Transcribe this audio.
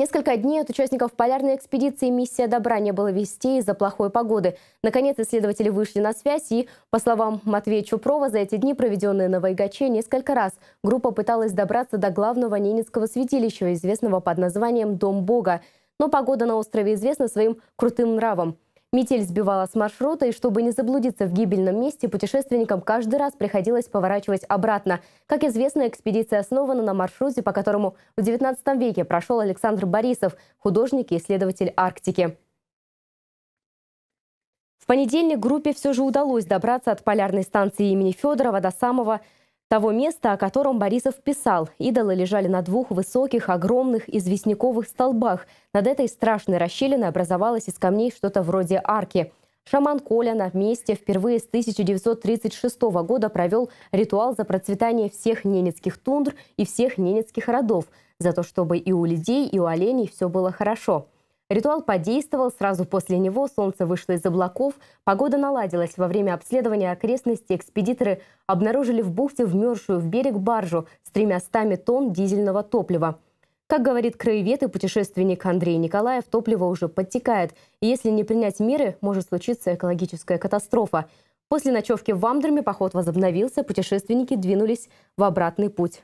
Несколько дней от участников полярной экспедиции «Миссия добра» не было вести из-за плохой погоды. Наконец исследователи вышли на связь и, по словам Матвея Чупрова, за эти дни, проведенные на Вайгаче, несколько раз группа пыталась добраться до главного Ненецкого святилища, известного под названием «Дом Бога». Но погода на острове известна своим крутым нравом. Метель сбивала с маршрута, и чтобы не заблудиться в гибельном месте, путешественникам каждый раз приходилось поворачивать обратно. Как известно, экспедиция основана на маршруте, по которому в XIX веке прошел Александр Борисов, художник и исследователь Арктики. В понедельник группе все же удалось добраться от полярной станции имени Федорова до самого того места, о котором Борисов писал. Идолы лежали на двух высоких, огромных известняковых столбах. Над этой страшной расщелиной образовалось из камней что-то вроде арки. Шаман Коля на месте впервые с 1936 года провел ритуал за процветание всех ненецких тундр и всех ненецких родов, за то, чтобы и у людей, и у оленей все было хорошо – Ритуал подействовал, сразу после него солнце вышло из облаков, погода наладилась. Во время обследования окрестностей экспедиторы обнаружили в бухте вмерзшую в берег баржу с тремя стами тонн дизельного топлива. Как говорит краевед и путешественник Андрей Николаев, топливо уже подтекает. И если не принять меры, может случиться экологическая катастрофа. После ночевки в Амдерме поход возобновился, путешественники двинулись в обратный путь.